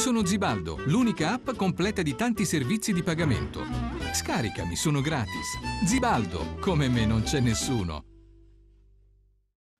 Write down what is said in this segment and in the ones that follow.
Sono Zibaldo, l'unica app completa di tanti servizi di pagamento. Scaricami, sono gratis. Zibaldo, come me non c'è nessuno.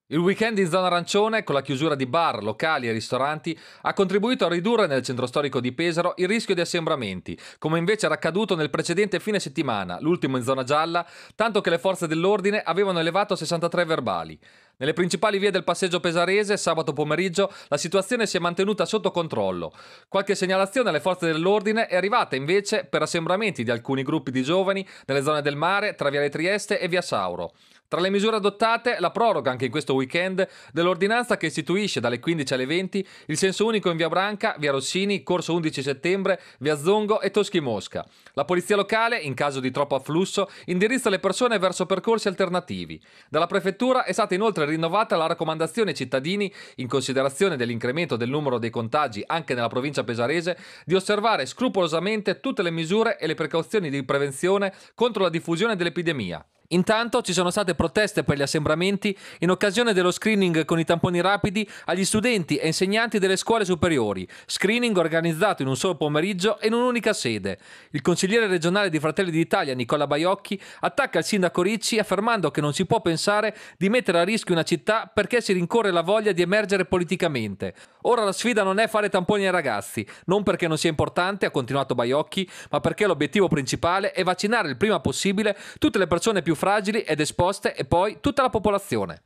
Il weekend in zona arancione, con la chiusura di bar, locali e ristoranti, ha contribuito a ridurre nel centro storico di Pesaro il rischio di assembramenti, come invece era accaduto nel precedente fine settimana, l'ultimo in zona gialla, tanto che le forze dell'ordine avevano elevato 63 verbali. Nelle principali vie del passeggio pesarese, sabato pomeriggio, la situazione si è mantenuta sotto controllo. Qualche segnalazione alle forze dell'ordine è arrivata invece per assembramenti di alcuni gruppi di giovani nelle zone del mare, tra Viale Trieste e Via Sauro. Tra le misure adottate, la proroga anche in questo weekend dell'ordinanza che istituisce dalle 15 alle 20 il senso unico in Via Branca, Via Rossini, Corso 11 settembre, Via Zongo e Toschi Mosca. La polizia locale, in caso di troppo afflusso, indirizza le persone verso percorsi alternativi. Dalla prefettura è stata inoltre rinnovata la raccomandazione ai cittadini, in considerazione dell'incremento del numero dei contagi anche nella provincia pesarese, di osservare scrupolosamente tutte le misure e le precauzioni di prevenzione contro la diffusione dell'epidemia. Intanto ci sono state proteste per gli assembramenti in occasione dello screening con i tamponi rapidi agli studenti e insegnanti delle scuole superiori, screening organizzato in un solo pomeriggio e in un'unica sede. Il consigliere regionale di Fratelli d'Italia Nicola Baiocchi attacca il sindaco Ricci affermando che non si può pensare di mettere a rischio una città perché si rincorre la voglia di emergere politicamente. Ora la sfida non è fare tamponi ai ragazzi, non perché non sia importante, ha continuato Baiocchi, ma perché l'obiettivo principale è vaccinare il prima possibile tutte le persone più fragili ed esposte e poi tutta la popolazione.